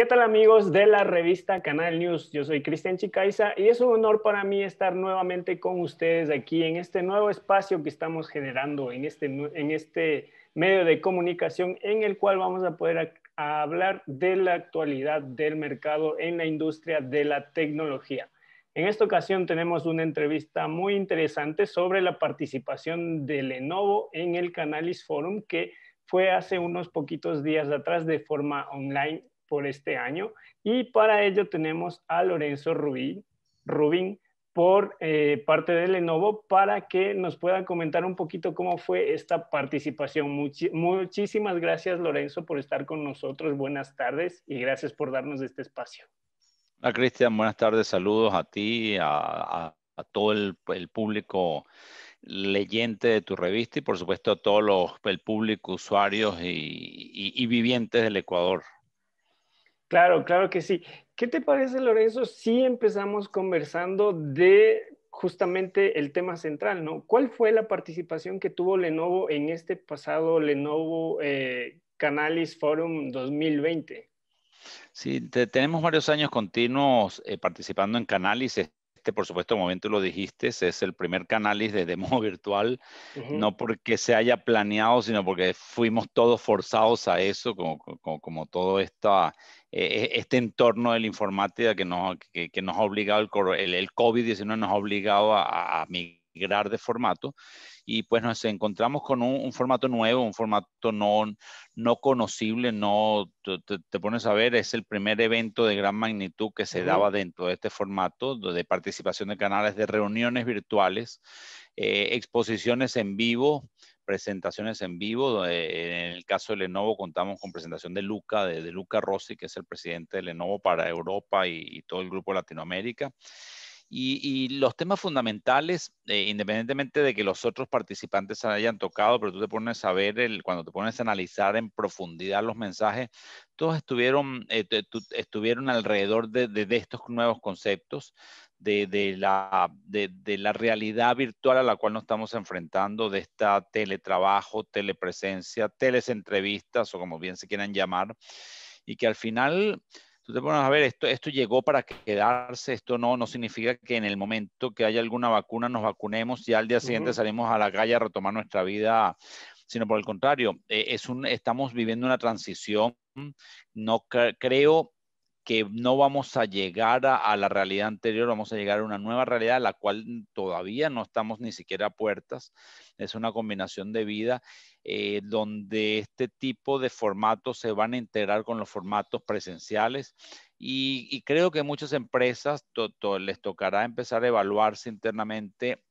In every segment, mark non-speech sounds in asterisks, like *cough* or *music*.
¿Qué tal amigos de la revista Canal News? Yo soy Cristian Chicaiza y es un honor para mí estar nuevamente con ustedes aquí en este nuevo espacio que estamos generando en este, en este medio de comunicación en el cual vamos a poder hablar de la actualidad del mercado en la industria de la tecnología. En esta ocasión tenemos una entrevista muy interesante sobre la participación de Lenovo en el Canalis Forum que fue hace unos poquitos días atrás de forma online por este año y para ello tenemos a Lorenzo Rubín, Rubín por eh, parte de Lenovo para que nos pueda comentar un poquito cómo fue esta participación. muchísimas gracias Lorenzo por estar con nosotros. Buenas tardes y gracias por darnos este espacio. A ah, Cristian, buenas tardes. Saludos a ti, a, a, todo el, público leyente de tu revista y por supuesto a todos los el público, usuarios y vivientes del Ecuador. Claro, claro que sí. ¿Qué te parece, Lorenzo, si empezamos conversando de justamente el tema central, ¿no? ¿Cuál fue la participación que tuvo Lenovo en este pasado Lenovo eh, Canalis Forum 2020? Sí, tenemos varios años continuos eh, participando en Canalis este, por supuesto, momento lo dijiste, es el primer canal de demo *laughs* virtual, no porque se haya planeado, sino porque fuimos todos forzados a eso, como, como, todo esta, e, e, este entorno de la informática que nos, que, nos ha obligado, el, el, COVID-19 nos ha obligado a migrar de formato y pues nos encontramos con un, formato nuevo, un formato no, no conocible, no te, pones a ver, es el primer evento de gran magnitud que se daba dentro de este formato de participación de canales, de reuniones virtuales, eh, exposiciones en vivo, presentaciones en vivo. Eh, en el caso de Lenovo contamos con presentación de Luca, de, Luca Rossi, que es el presidente de Lenovo para Europa y todo el grupo Latinoamérica. Y, los temas fundamentales, eh, independientemente de que los otros participantes hayan tocado, pero tú te pones a ver, el, cuando te pones a analizar en profundidad los mensajes, todos estuvieron, eh, estuvieron alrededor de, de, estos nuevos conceptos, de, de la, de la realidad virtual a la cual nos estamos enfrentando, de esta teletrabajo, telepresencia, telesentrevistas o como bien se quieran llamar, y que al final tú a ver, esto, esto llegó para quedarse, esto no, no significa que en el momento que haya alguna vacuna nos vacunemos y al día siguiente salimos a la calle a retomar nuestra vida, sino por el contrario, eh, es un, estamos viviendo una transición, no creo que no vamos a llegar a, la realidad anterior, vamos a llegar a una nueva realidad a la cual todavía no estamos ni siquiera a puertas. Es una combinación de vida eh, donde este tipo de formatos se van a integrar con los formatos presenciales y, creo que muchas empresas les tocará empezar a evaluarse internamente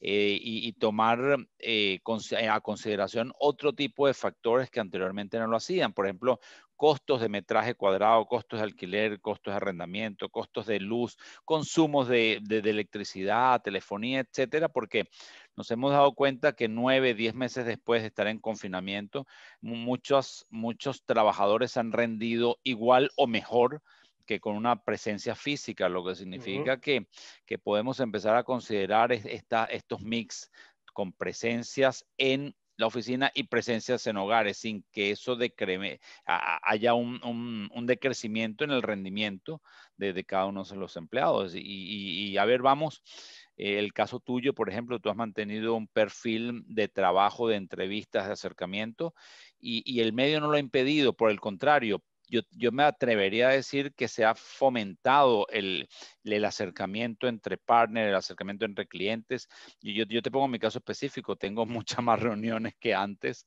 eh, y, tomar eh, eh, a consideración otro tipo de factores que anteriormente no lo hacían. Por ejemplo, costos de metraje cuadrado, costos de alquiler, costos de arrendamiento, costos de luz, consumos de, electricidad, telefonía, etcétera, porque nos hemos dado cuenta que nueve, diez meses después de estar en confinamiento, muchos, muchos trabajadores han rendido igual o mejor que con una presencia física, lo que significa que, que, podemos empezar a considerar estos mix con presencias en la oficina y presencias en hogares, sin que eso decreme, haya un, decrecimiento en el rendimiento de, cada uno de los empleados. Y, a ver, vamos, eh, el caso tuyo, por ejemplo, tú has mantenido un perfil de trabajo, de entrevistas, de acercamiento, y el medio no lo ha impedido, por el contrario, yo, yo, me atrevería a decir que se ha fomentado el, el acercamiento entre partners, el acercamiento entre clientes. Y yo, yo, te pongo mi caso específico, tengo *laughs* muchas más reuniones que antes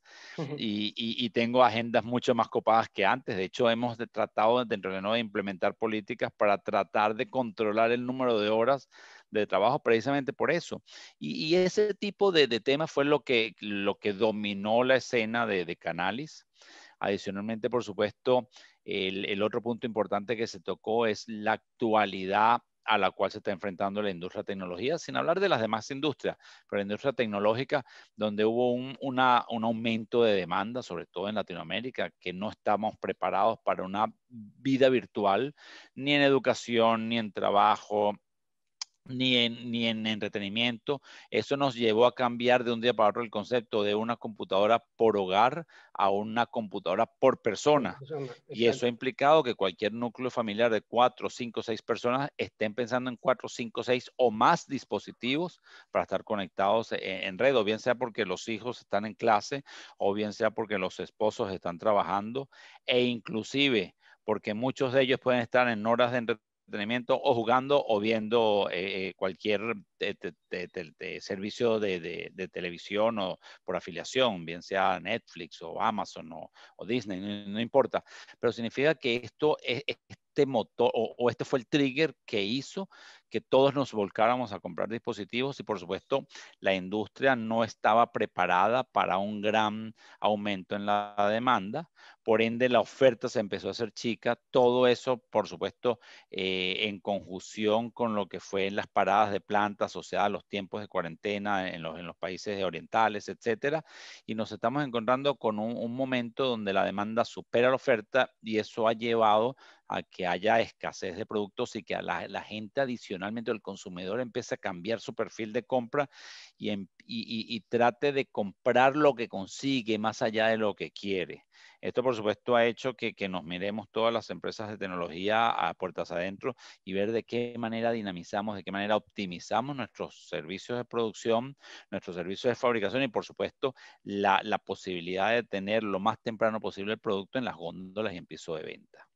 y, y, tengo agendas mucho más copadas que antes. De hecho, hemos tratado dentro de no implementar políticas para tratar de controlar el número de horas de trabajo precisamente por eso. Y, y ese tipo de, de temas fue lo que, lo que dominó la escena de, de Canalis. Adicionalmente, por supuesto, el, otro punto importante que se tocó es la actualidad a la cual se está enfrentando la industria de tecnología, sin hablar de las demás industrias, pero la industria tecnológica, donde hubo un, aumento de demanda, sobre todo en Latinoamérica, que no estamos preparados para una vida virtual, ni en educación, ni en trabajo, ni en, entretenimiento. Eso nos llevó a cambiar de un día para otro el concepto de una computadora por hogar a una computadora por persona. y eso ha implicado que cualquier núcleo familiar de 4, 5, seis personas estén pensando en cuatro cinco seis o más dispositivos para estar conectados e-, en, red, o bien sea porque los hijos están en clase, o bien sea porque los esposos están trabajando, e inclusive porque muchos de ellos pueden estar en horas de o jugando o viendo eh, eh, cualquier servicio de, televisión o por afiliación, bien sea Netflix o Amazon o, Disney, no, importa. Pero significa que esto es, este motor o, o, este fue el trigger que hizo que todos nos volcáramos a comprar dispositivos y por supuesto la industria no estaba preparada para un gran aumento en la demanda, por ende la oferta se empezó a hacer chica, todo eso por supuesto eh, en conjunción con lo que fue en las paradas de plantas, o sea los tiempos de cuarentena en los, en los países orientales, etcétera, y nos estamos encontrando con un momento donde la demanda supera la oferta y eso ha llevado a que haya escasez de productos y que la, gente adicionalmente, el consumidor, empiece a cambiar su perfil de compra em, y, trate de comprar lo que consigue más allá de lo que quiere. Esto, por supuesto, ha hecho que, nos miremos todas las empresas de tecnología a puertas adentro y ver de qué manera dinamizamos, de qué manera optimizamos nuestros servicios de producción, nuestros servicios de fabricación y, por supuesto, la, la posibilidad de tener lo más temprano posible el producto en las góndolas y en piso de venta.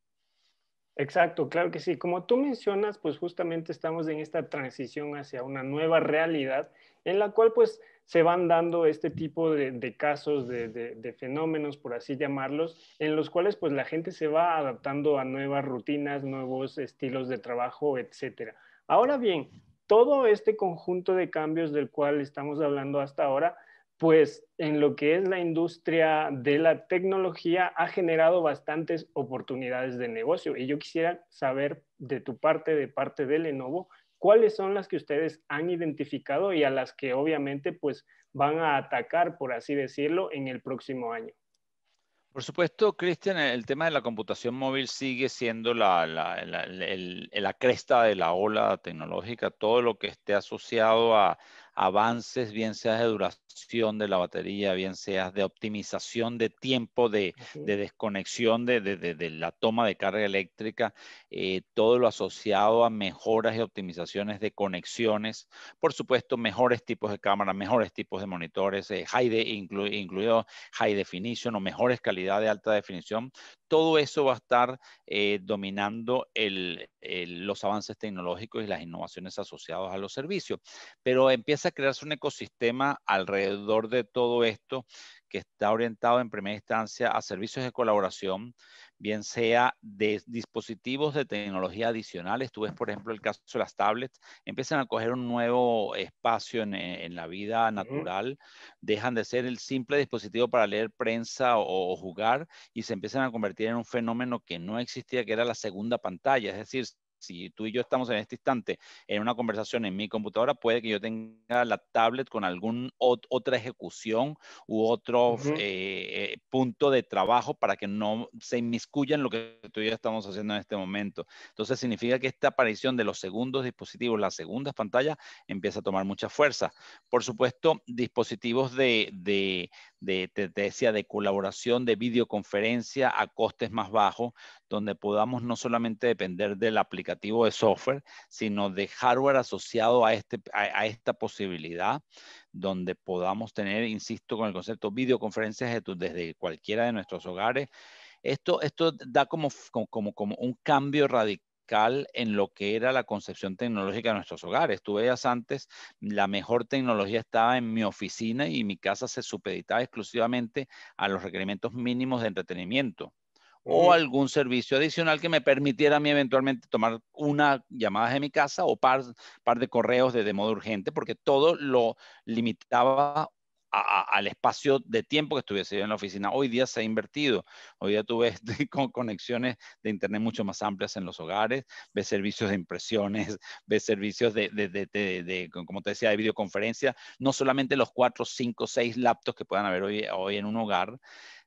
Exacto, claro que sí. Como tú mencionas, pues justamente estamos en esta transición hacia una nueva realidad en la cual pues se van dando este tipo de, casos, de, fenómenos, por así llamarlos, en los cuales pues la gente se va adaptando a nuevas rutinas, nuevos estilos de trabajo, etc. Ahora bien, todo este conjunto de cambios del cual estamos hablando hasta ahora pues en lo que es la industria de la tecnología ha generado bastantes oportunidades de negocio. Y yo quisiera saber de tu parte, de parte de Lenovo, cuáles son las que ustedes han identificado y a las que obviamente pues van a atacar, por así decirlo, en el próximo año. Por supuesto, Cristian, el tema de la computación móvil sigue siendo la cresta de la ola tecnológica. Todo lo que esté asociado a, avances, bien sea de duración de la batería, bien sea de optimización de tiempo, de, desconexión de, la toma de carga eléctrica, eh, todo lo asociado a mejoras y optimizaciones de conexiones, por supuesto, mejores tipos de cámaras, mejores tipos de monitores, eh, high de, incluido high definition o mejores calidad de alta definición, todo eso va a estar eh, dominando el, los avances tecnológicos y las innovaciones asociadas a los servicios. Pero empieza a crearse un ecosistema alrededor de todo esto que está orientado en primera instancia a servicios de colaboración, bien sea de dispositivos de tecnología adicionales. Tú ves, por ejemplo, el caso de las tablets, empiezan a coger un nuevo espacio en, eh, la vida natural, dejan de ser el simple dispositivo para leer prensa o, jugar y se empiezan a convertir en un fenómeno que no existía, que era la segunda pantalla. Es decir, si tú y yo estamos en este instante en una conversación en mi computadora, puede que yo tenga la tablet con algún otra ejecución u otro eh, eh, punto de trabajo para que no se en lo que tú y yo estamos haciendo en este momento. Entonces significa que esta aparición de los segundos dispositivos, las segundas pantallas, empieza a tomar mucha fuerza. Por supuesto, dispositivos de de, de colaboración, de videoconferencia a costes más bajos, donde podamos no solamente depender del aplicativo de software, sino de hardware asociado a, este, a, esta posibilidad, donde podamos tener, insisto, con el concepto videoconferencias desde cualquiera de nuestros hogares. Esto, esto da como, como, como un cambio radical en lo que era la concepción tecnológica de nuestros hogares. Tú veías antes, la mejor tecnología estaba en mi oficina y mi casa se supeditaba exclusivamente a los requerimientos mínimos de entretenimiento o algún servicio adicional que me permitiera a mí eventualmente tomar una llamada de mi casa o par, par de correos de modo urgente, porque todo lo limitaba al espacio de tiempo que estuviese yo en la oficina. Hoy día se ha invertido. Hoy día tú ves *laughs* con conexiones de Internet mucho más amplias en los hogares, ves servicios de impresiones, *laughs* ves servicios de, como te decía, de videoconferencia, no solamente los cuatro, cinco, seis laptops que puedan haber hoy, en un hogar.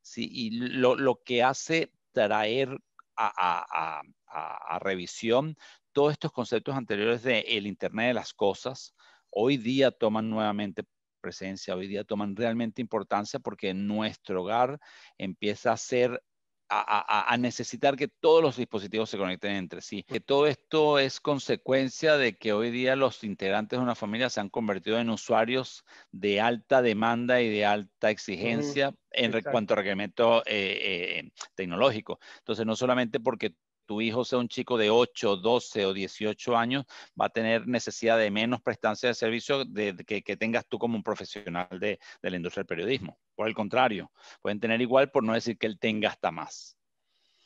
¿sí? Y lo, que hace traer a, a revisión todos estos conceptos anteriores del Internet de las cosas, hoy día toman nuevamente presencia hoy día toman realmente importancia porque nuestro hogar empieza a ser a, necesitar que todos los dispositivos se conecten entre sí. Que todo esto es consecuencia de que hoy día los integrantes de una familia se han convertido en usuarios de alta demanda y de alta mm, exigencia en cuanto a requerimiento eh, eh, tecnológico. Entonces, no solamente porque tu hijo sea un chico de 8, 12 o 18 años, va a tener necesidad de menos prestancia de servicio de, que, tengas tú como un profesional de, la industria del periodismo. Por el contrario, pueden tener igual por no decir que él tenga hasta más.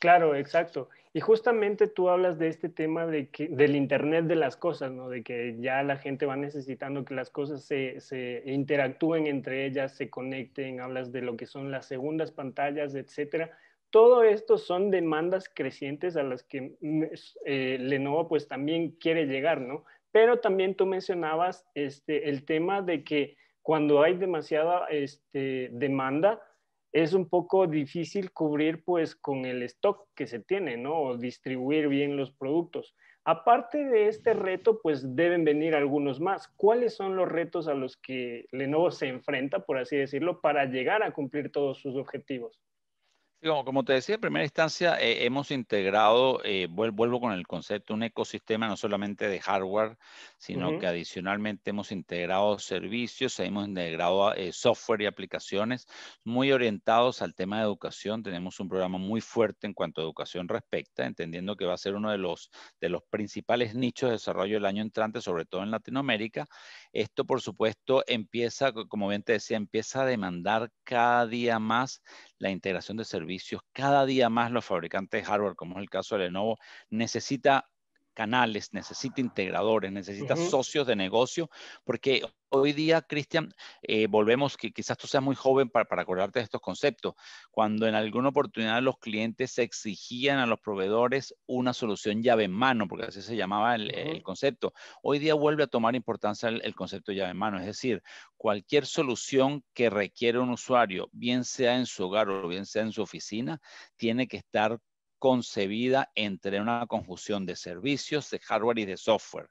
Claro, exacto. Y justamente tú hablas de este tema de que, del Internet de las cosas, De que ya la gente va necesitando que las cosas se, se, interactúen entre ellas, se conecten, hablas de lo que son las segundas pantallas, etcétera todo esto son demandas crecientes a las que mm, eh, Lenovo pues también quiere llegar, ¿no? Pero también tú mencionabas este, el tema de que cuando hay demasiada este, demanda, es un poco difícil cubrir pues con el stock que se tiene, ¿no? O distribuir bien los productos. Aparte de este reto, pues deben venir algunos más. ¿Cuáles son los retos a los que Lenovo se enfrenta, por así decirlo, para llegar a cumplir todos sus objetivos? Como, te decía, en primera instancia, eh, hemos integrado, eh, vuelvo con el concepto, un ecosistema no solamente de hardware, sino que adicionalmente hemos integrado servicios, hemos integrado eh, software y aplicaciones muy orientados al tema de educación. Tenemos un programa muy fuerte en cuanto a educación respecta, entendiendo que va a ser uno de los, de los principales nichos de desarrollo del año entrante, sobre todo en Latinoamérica. Esto, por supuesto, empieza, como bien te decía, empieza a demandar cada día más la integración de servicios. Cada día más los fabricantes de hardware, como es el caso de Lenovo, necesita canales, necesita integradores, necesita socios de negocio, porque hoy día, Cristian, eh, volvemos, que quizás tú seas muy joven para, para, acordarte de estos conceptos, cuando en alguna oportunidad los clientes exigían a los proveedores una solución llave en mano, porque así se llamaba el, concepto, hoy día vuelve a tomar importancia el, concepto llave en mano, es decir, cualquier solución que requiere un usuario, bien sea en su hogar o bien sea en su oficina, tiene que estar concebida entre una conjunción de servicios, de hardware y de software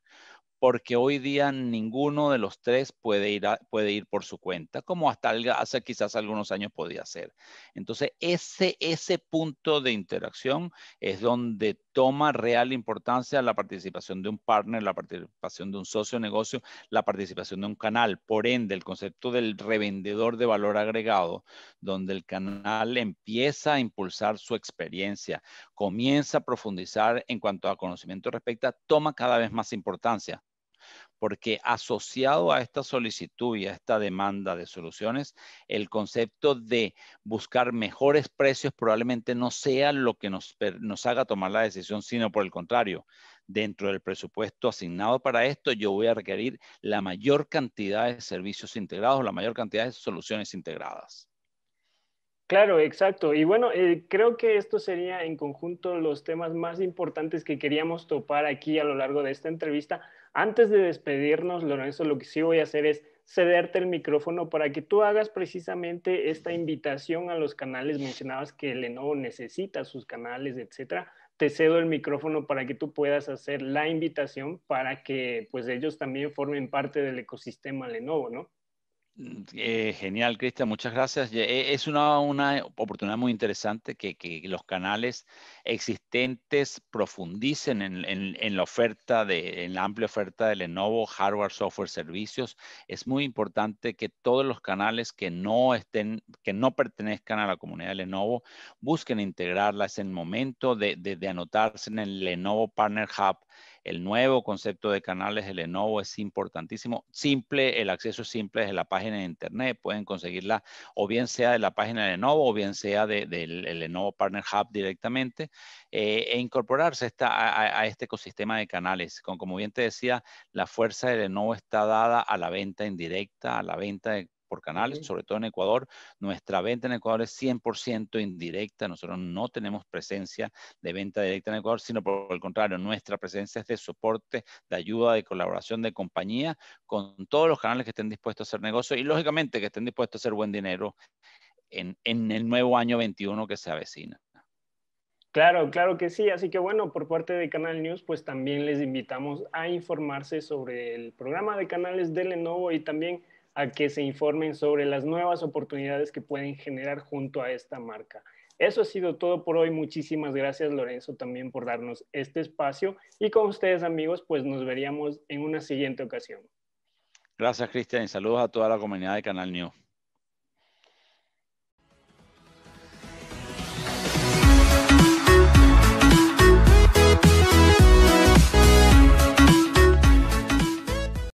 porque hoy día ninguno de los tres puede ir, puede ir por su cuenta, como hasta hace quizás algunos años podía ser. Entonces, ese, ese punto de interacción es donde toma real importancia la participación de un partner, la participación de un socio negocio, la participación de un canal. Por ende, el concepto del revendedor de valor agregado, donde el canal empieza a impulsar su experiencia, comienza a profundizar en cuanto a conocimiento respecta, toma cada vez más importancia porque asociado a esta solicitud y a esta demanda de soluciones, el concepto de buscar mejores precios probablemente no sea lo que nos, haga tomar la decisión, sino por el contrario, dentro del presupuesto asignado para esto, yo voy a requerir la mayor cantidad de servicios integrados, la mayor cantidad de soluciones integradas. Claro, exacto. Y bueno, eh, creo que esto sería en conjunto los temas más importantes que queríamos topar aquí a lo largo de esta entrevista. Antes de despedirnos, Lorenzo, lo que sí voy a hacer es cederte el micrófono para que tú hagas precisamente esta invitación a los canales. Mencionabas que Lenovo necesita sus canales, etcétera. Te cedo el micrófono para que tú puedas hacer la invitación para que pues ellos también formen parte del ecosistema Lenovo, ¿no? Mm, eh, genial, Cristian, muchas gracias. Eh, es una, una oportunidad muy interesante que, que, los canales existentes profundicen en, en, la oferta, de, en la amplia oferta de Lenovo, hardware, software, servicios. Es muy importante que todos los canales que no estén, que no pertenezcan a la comunidad de Lenovo, busquen integrarla. Es el momento de, de anotarse en el Lenovo Partner Hub el nuevo concepto de canales de Lenovo es importantísimo. Simple, el acceso es simple desde la página de internet. Pueden conseguirla o bien sea de la página de Lenovo o bien sea del Lenovo Partner Hub directamente eh, e incorporarse a, este ecosistema de canales. Con, como bien te decía, la fuerza de Lenovo está dada a la venta indirecta, a la venta de por canales, sobre todo en Ecuador. Nuestra venta en Ecuador es 100% indirecta. Nosotros no tenemos presencia de venta directa en Ecuador, sino por el contrario, nuestra presencia es de soporte, de ayuda, de colaboración de compañía con todos los canales que estén dispuestos a hacer negocio y lógicamente que estén dispuestos a hacer buen dinero en, en el nuevo año 21 que se avecina. Claro, claro que sí. Así que bueno, por parte de Canal News, pues también les invitamos a informarse sobre el programa de canales de Lenovo y también a que se informen sobre las nuevas oportunidades que pueden generar junto a esta marca. Eso ha sido todo por hoy. Muchísimas gracias Lorenzo también por darnos este espacio y con ustedes amigos, pues nos veríamos en una siguiente ocasión. Gracias Cristian saludos a toda la comunidad de Canal New.